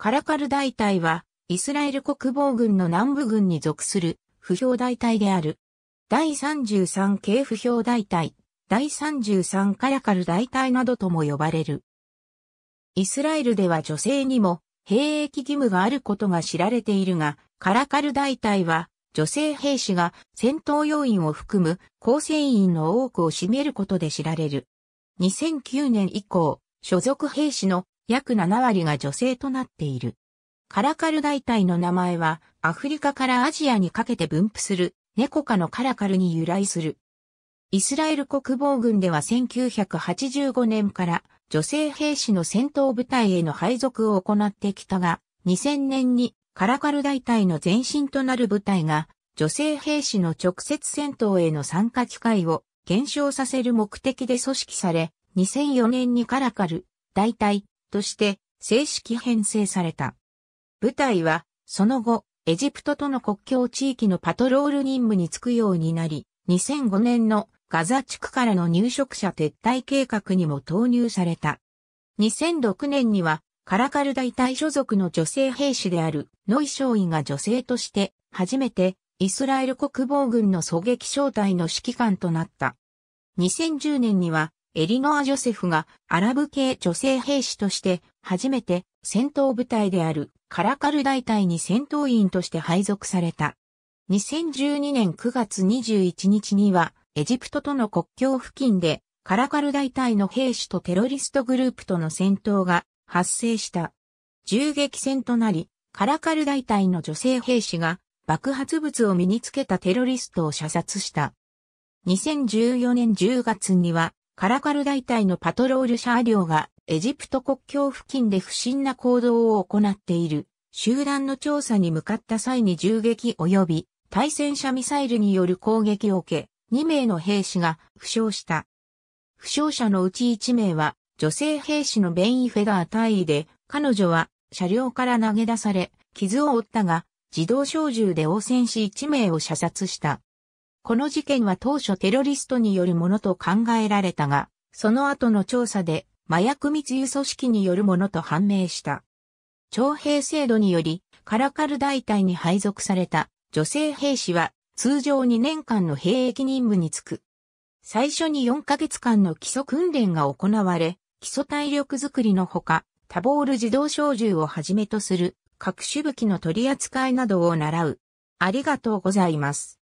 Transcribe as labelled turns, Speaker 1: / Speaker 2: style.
Speaker 1: カラカル大隊は、イスラエル国防軍の南部軍に属する、不評大隊である。第33系不評大隊、第33カラカル大隊などとも呼ばれる。イスラエルでは女性にも、兵役義務があることが知られているが、カラカル大隊は、女性兵士が戦闘要員を含む構成員の多くを占めることで知られる。2009年以降、所属兵士の約7割が女性となっている。カラカル大隊の名前は、アフリカからアジアにかけて分布する、ネコ科のカラカルに由来する。イスラエル国防軍では1985年から女性兵士の戦闘部隊への配属を行ってきたが、2000年にカラカル大隊の前身となる部隊が、女性兵士の直接戦闘への参加機会を減少させる目的で組織され、2004年にカラカル、大隊、として正式編成された。部隊は、その後、エジプトとの国境地域のパトロール任務に就くようになり、2005年のガザ地区からの入植者撤退計画にも投入された。2006年には、カラカル大隊所属の女性兵士であるノイ少尉が女性として、初めてイスラエル国防軍の狙撃小隊の指揮官となった。2010年にはエリノア・ジョセフがアラブ系女性兵士として初めて戦闘部隊であるカラカル大隊に戦闘員として配属された。2012年9月21日にはエジプトとの国境付近でカラカル大隊の兵士とテロリストグループとの戦闘が発生した。銃撃戦となり、カラカル大隊の女性兵士が爆発物を身につけたテロリストを射殺した。2014年10月にはカラカル大隊のパトロール車両がエジプト国境付近で不審な行動を行っている集団の調査に向かった際に銃撃及び対戦車ミサイルによる攻撃を受け、2名の兵士が負傷した。負傷者のうち1名は女性兵士のベイン・フェダー大尉で、彼女は車両から投げ出され、傷を負ったが、自動小銃で応戦し1名を射殺した。この事件は当初テロリストによるものと考えられたが、その後の調査で麻薬密輸組織によるものと判明した。徴兵制度により、カラカル大隊に配属された女性兵士は通常2年間の兵役任務に就く。最初に4ヶ月間の基礎訓練が行われ、基礎体力づくりのほか、タボール自動小銃をはじめとする各種武器の取り扱いなどを習う。ありがとうございます。